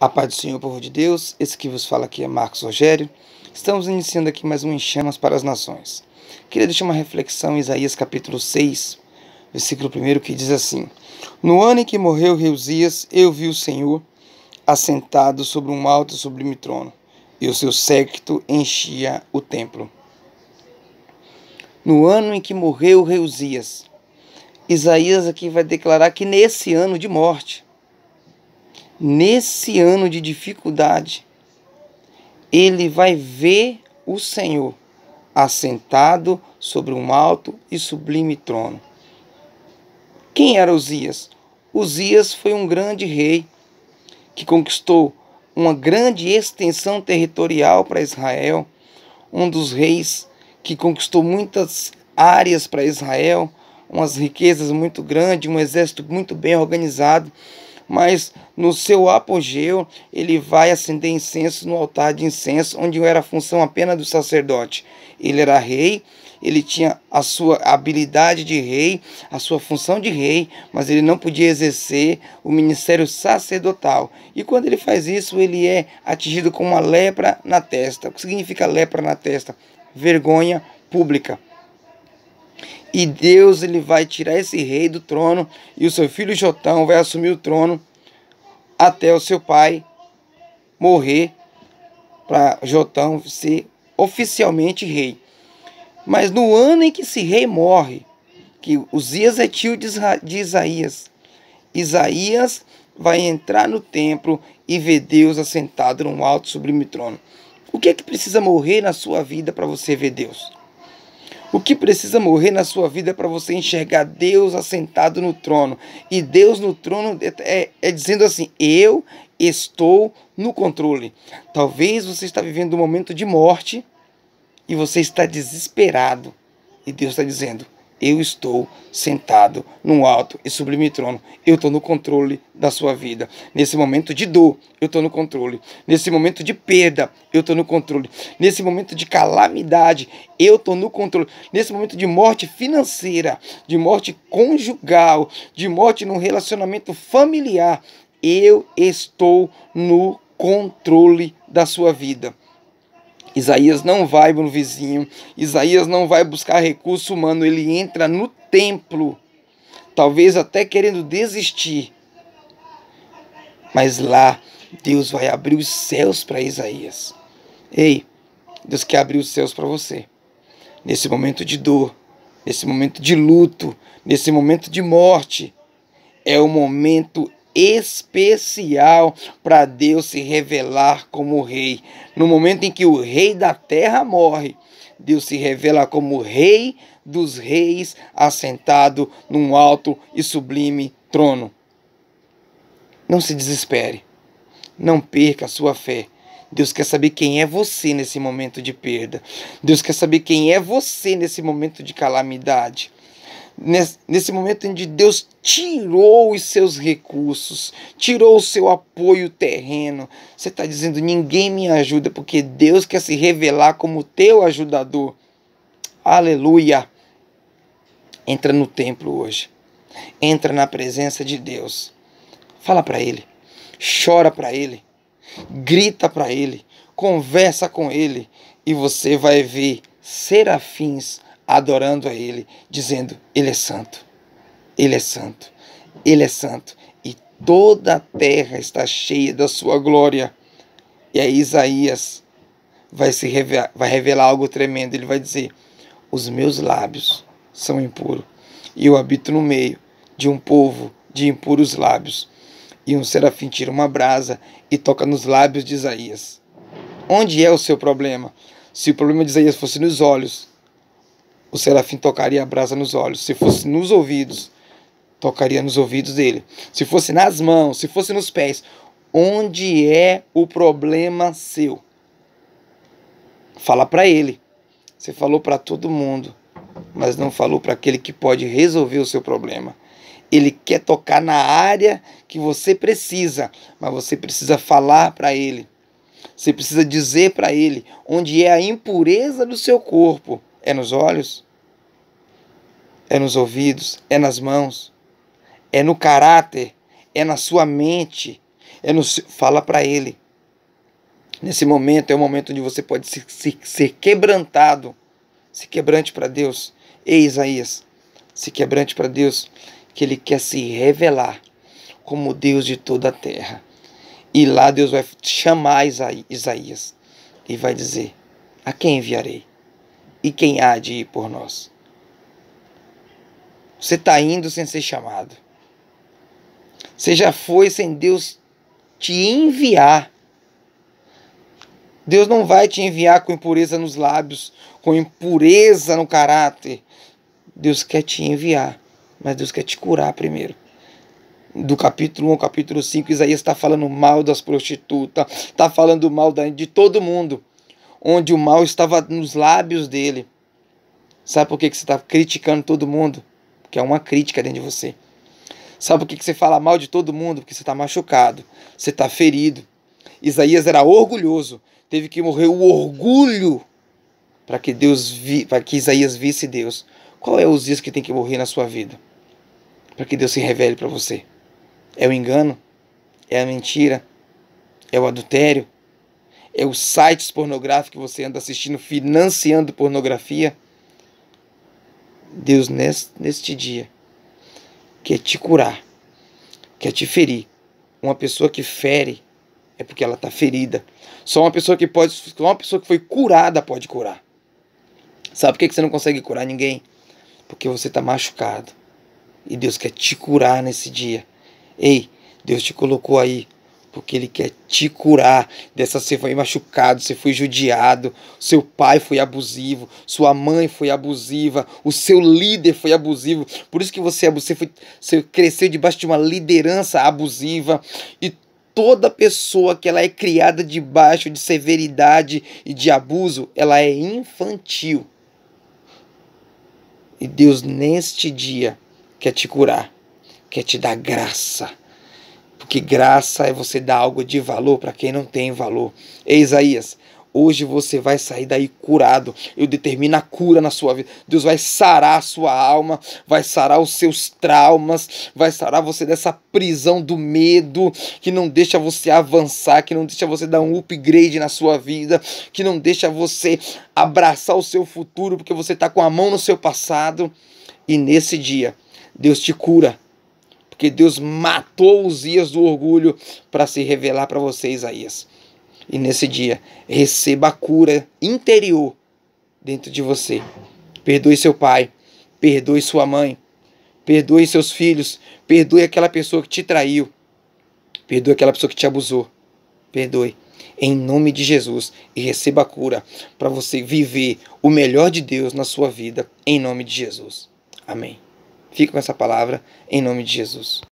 A paz do Senhor, povo de Deus, esse que vos fala aqui é Marcos Rogério. Estamos iniciando aqui mais um Em Chamas para as Nações. Queria deixar uma reflexão em Isaías capítulo 6, versículo 1, que diz assim: No ano em que morreu Reusias, eu vi o Senhor assentado sobre um alto e sublime trono, e o seu séquito enchia o templo. No ano em que morreu Reusias, Isaías aqui vai declarar que nesse ano de morte, nesse ano de dificuldade, ele vai ver o Senhor assentado sobre um alto e sublime trono. Quem era Uzias? Uzias foi um grande rei que conquistou uma grande extensão territorial para Israel, um dos reis que conquistou muitas áreas para Israel, umas riquezas muito grandes, um exército muito bem organizado mas no seu apogeu ele vai acender incenso no altar de incenso, onde era a função apenas do sacerdote. Ele era rei, ele tinha a sua habilidade de rei, a sua função de rei, mas ele não podia exercer o ministério sacerdotal. E quando ele faz isso, ele é atingido com uma lepra na testa. O que significa lepra na testa? Vergonha pública. E Deus ele vai tirar esse rei do trono e o seu filho Jotão vai assumir o trono até o seu pai morrer para Jotão ser oficialmente rei. Mas no ano em que esse rei morre, que Uzias é tio de Isaías, Isaías vai entrar no templo e ver Deus assentado num alto sublime trono. O que é que precisa morrer na sua vida para você ver Deus? O que precisa morrer na sua vida é para você enxergar Deus assentado no trono? E Deus no trono é, é, é dizendo assim: Eu estou no controle. Talvez você está vivendo um momento de morte e você está desesperado. E Deus está dizendo: eu estou sentado no alto e sublime trono. Eu estou no controle da sua vida. Nesse momento de dor, eu estou no controle. Nesse momento de perda, eu estou no controle. Nesse momento de calamidade, eu estou no controle. Nesse momento de morte financeira, de morte conjugal, de morte num relacionamento familiar, eu estou no controle da sua vida. Isaías não vai no vizinho, Isaías não vai buscar recurso humano, ele entra no templo, talvez até querendo desistir. Mas lá Deus vai abrir os céus para Isaías. Ei, Deus quer abrir os céus para você. Nesse momento de dor, nesse momento de luto, nesse momento de morte, é o momento especial para Deus se revelar como rei. No momento em que o rei da terra morre, Deus se revela como rei dos reis, assentado num alto e sublime trono. Não se desespere. Não perca a sua fé. Deus quer saber quem é você nesse momento de perda. Deus quer saber quem é você nesse momento de calamidade nesse momento onde Deus tirou os seus recursos, tirou o seu apoio terreno. Você está dizendo: ninguém me ajuda, porque Deus quer se revelar como teu ajudador. Aleluia! Entra no templo hoje, entra na presença de Deus. Fala para Ele, chora para Ele, grita para Ele, conversa com Ele e você vai ver serafins adorando a Ele, dizendo: Ele é santo, Ele é santo, Ele é santo, e toda a terra está cheia da Sua glória. E aí Isaías vai, se revelar, vai revelar algo tremendo. Ele vai dizer: Os meus lábios são impuros, e eu habito no meio de um povo de impuros lábios. E um serafim tira uma brasa e toca nos lábios de Isaías. Onde é o seu problema? Se o problema de Isaías fosse nos olhos, o serafim tocaria a brasa nos olhos. Se fosse nos ouvidos, tocaria nos ouvidos dele. Se fosse nas mãos, se fosse nos pés, onde é o problema seu? Fala para ele. Você falou para todo mundo, mas não falou para aquele que pode resolver o seu problema. Ele quer tocar na área que você precisa, mas você precisa falar para ele. Você precisa dizer para ele onde é a impureza do seu corpo é nos olhos? É nos ouvidos? É nas mãos? É no caráter? É na sua mente? É no fala para ele. Nesse momento é o momento onde você pode ser, ser, ser quebrantado. Se quebrante para Deus. Ei, Isaías, se quebrante para Deus, que Ele quer se revelar como Deus de toda a terra. E lá Deus vai chamar Isaías e vai dizer: A quem enviarei? e quem há de ir por nós? Você está indo sem ser chamado. Você já foi sem Deus te enviar. Deus não vai te enviar com impureza nos lábios, com impureza no caráter. Deus quer te enviar, mas Deus quer te curar primeiro do capítulo 1 ao capítulo 5, Isaías está falando mal das prostitutas, está falando mal de todo mundo onde o mal estava nos lábios dele. Sabe por que, que você está criticando todo mundo? Porque é uma crítica dentro de você. Sabe por que, que você fala mal de todo mundo? Porque você está machucado, você está ferido. Isaías era orgulhoso, teve que morrer o orgulho para que Deus vi, para que Isaías visse Deus. Qual é os dias que tem que morrer na sua vida? Para que Deus se revele para você. É o engano? É a mentira? É o adultério? é os sites pornográficos que você anda assistindo, financiando pornografia. Deus, neste, neste dia, quer te curar, quer te ferir. Uma pessoa que fere é porque ela está ferida. Só uma pessoa que pode, só uma pessoa que foi curada pode curar. Sabe por que você não consegue curar ninguém? Porque você está machucado. E Deus quer te curar nesse dia. Ei, Deus te colocou aí porque Ele quer te curar dessa você foi machucado, você foi judiado, seu pai foi abusivo, sua mãe foi abusiva, o seu líder foi abusivo, por isso que você, é você, foi, você cresceu debaixo de uma liderança abusiva e toda pessoa que ela é criada debaixo de severidade e de abuso, ela é infantil. E Deus neste dia quer te curar, quer te dar graça porque graça é você dar algo de valor para quem não tem valor. Ei, Isaías, Hoje você vai sair daí curado. Eu determino a cura na sua vida. Deus vai sarar a sua alma, vai sarar os seus traumas, vai sarar você dessa prisão do medo que não deixa você avançar, que não deixa você dar um upgrade na sua vida, que não deixa você abraçar o seu futuro porque você está com a mão no seu passado. E nesse dia, Deus te cura porque Deus matou os dias do orgulho para se revelar para você, Isaías. E nesse dia, receba a cura interior dentro de você. Perdoe seu pai, perdoe sua mãe, perdoe seus filhos, perdoe aquela pessoa que te traiu, perdoe aquela pessoa que te abusou. Perdoe em nome de Jesus e receba a cura para você viver o melhor de Deus na sua vida, em nome de Jesus. Amém. Fica com essa palavra em nome de Jesus.